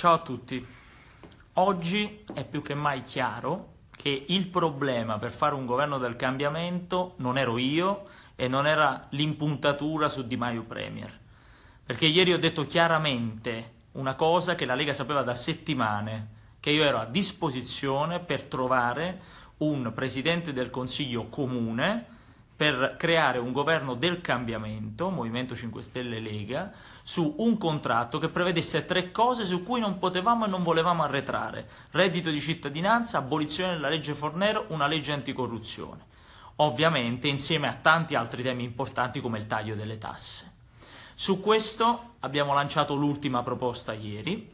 Ciao a tutti. Oggi è più che mai chiaro che il problema per fare un governo del cambiamento non ero io e non era l'impuntatura su Di Maio Premier. Perché ieri ho detto chiaramente una cosa che la Lega sapeva da settimane, che io ero a disposizione per trovare un presidente del Consiglio comune per creare un governo del cambiamento, Movimento 5 Stelle Lega, su un contratto che prevedesse tre cose su cui non potevamo e non volevamo arretrare. Reddito di cittadinanza, abolizione della legge Fornero, una legge anticorruzione. Ovviamente insieme a tanti altri temi importanti come il taglio delle tasse. Su questo abbiamo lanciato l'ultima proposta ieri,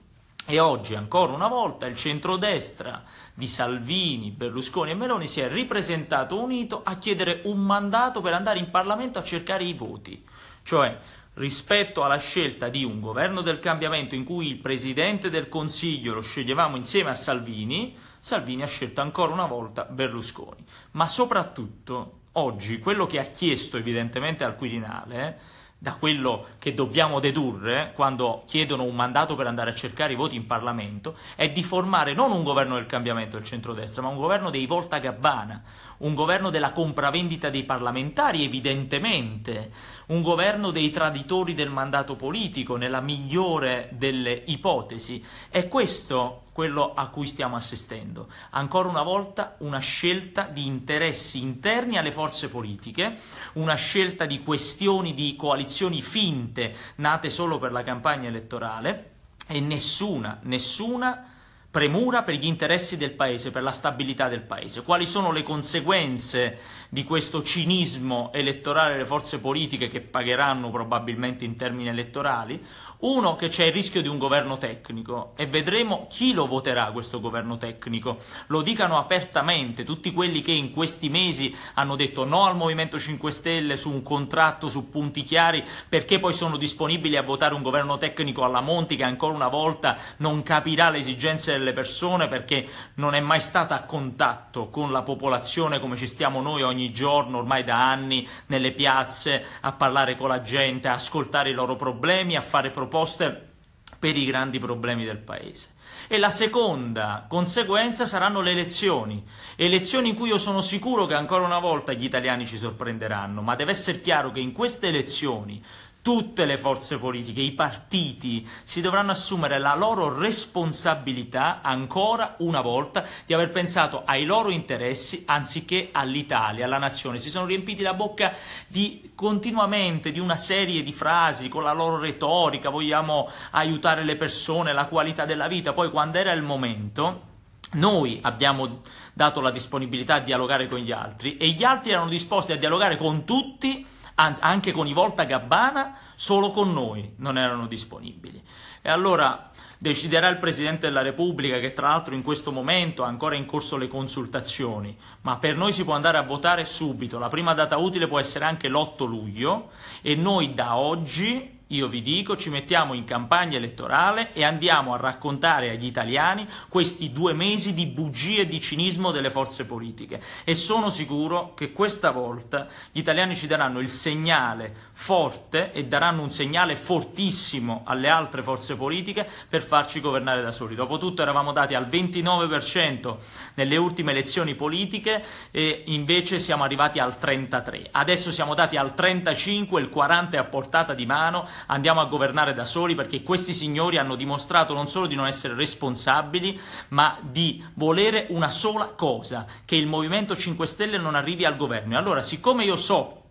e oggi, ancora una volta, il centrodestra di Salvini, Berlusconi e Meloni si è ripresentato unito a chiedere un mandato per andare in Parlamento a cercare i voti. Cioè, rispetto alla scelta di un governo del cambiamento in cui il Presidente del Consiglio lo sceglievamo insieme a Salvini, Salvini ha scelto ancora una volta Berlusconi. Ma soprattutto, oggi, quello che ha chiesto evidentemente al Quirinale... Eh, da quello che dobbiamo dedurre quando chiedono un mandato per andare a cercare i voti in Parlamento, è di formare non un governo del cambiamento del centrodestra, ma un governo dei volta gabbana, un governo della compravendita dei parlamentari, evidentemente, un governo dei traditori del mandato politico, nella migliore delle ipotesi. È questo quello a cui stiamo assistendo. Ancora una volta una scelta di interessi interni alle forze politiche, una scelta di questioni di coalizione coalizioni finte nate solo per la campagna elettorale e nessuna, nessuna premura per gli interessi del paese, per la stabilità del paese. Quali sono le conseguenze di questo cinismo elettorale delle forze politiche che pagheranno probabilmente in termini elettorali? Uno, che c'è il rischio di un governo tecnico e vedremo chi lo voterà questo governo tecnico. Lo dicano apertamente tutti quelli che in questi mesi hanno detto no al Movimento 5 Stelle su un contratto, su punti chiari, perché poi sono disponibili a votare un governo tecnico alla Monti che ancora una volta non capirà le esigenze del delle persone perché non è mai stata a contatto con la popolazione come ci stiamo noi ogni giorno, ormai da anni, nelle piazze, a parlare con la gente, a ascoltare i loro problemi, a fare proposte per i grandi problemi del Paese. E la seconda conseguenza saranno le elezioni, elezioni in cui io sono sicuro che ancora una volta gli italiani ci sorprenderanno, ma deve essere chiaro che in queste elezioni tutte le forze politiche, i partiti si dovranno assumere la loro responsabilità ancora una volta di aver pensato ai loro interessi anziché all'Italia, alla nazione. Si sono riempiti la bocca di, continuamente di una serie di frasi con la loro retorica, vogliamo aiutare le persone, la qualità della vita, poi quando era il momento noi abbiamo dato la disponibilità a dialogare con gli altri e gli altri erano disposti a dialogare con tutti anzi anche con i Volta Gabbana, solo con noi non erano disponibili. E allora deciderà il Presidente della Repubblica, che tra l'altro in questo momento ha ancora in corso le consultazioni, ma per noi si può andare a votare subito, la prima data utile può essere anche l'8 luglio e noi da oggi io vi dico, ci mettiamo in campagna elettorale e andiamo a raccontare agli italiani questi due mesi di bugie e di cinismo delle forze politiche e sono sicuro che questa volta gli italiani ci daranno il segnale forte e daranno un segnale fortissimo alle altre forze politiche per farci governare da soli. Dopotutto eravamo dati al 29% nelle ultime elezioni politiche e invece siamo arrivati al 33%. Adesso siamo dati al 35%, il 40% è a portata di mano andiamo a governare da soli perché questi signori hanno dimostrato non solo di non essere responsabili, ma di volere una sola cosa, che il Movimento 5 Stelle non arrivi al governo. E allora, siccome io so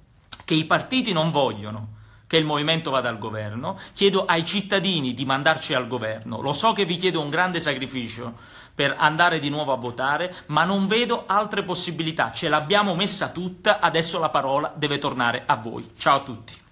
che i partiti non vogliono che il movimento vada al governo, chiedo ai cittadini di mandarci al governo. Lo so che vi chiedo un grande sacrificio per andare di nuovo a votare, ma non vedo altre possibilità. Ce l'abbiamo messa tutta, adesso la parola deve tornare a voi. Ciao a tutti.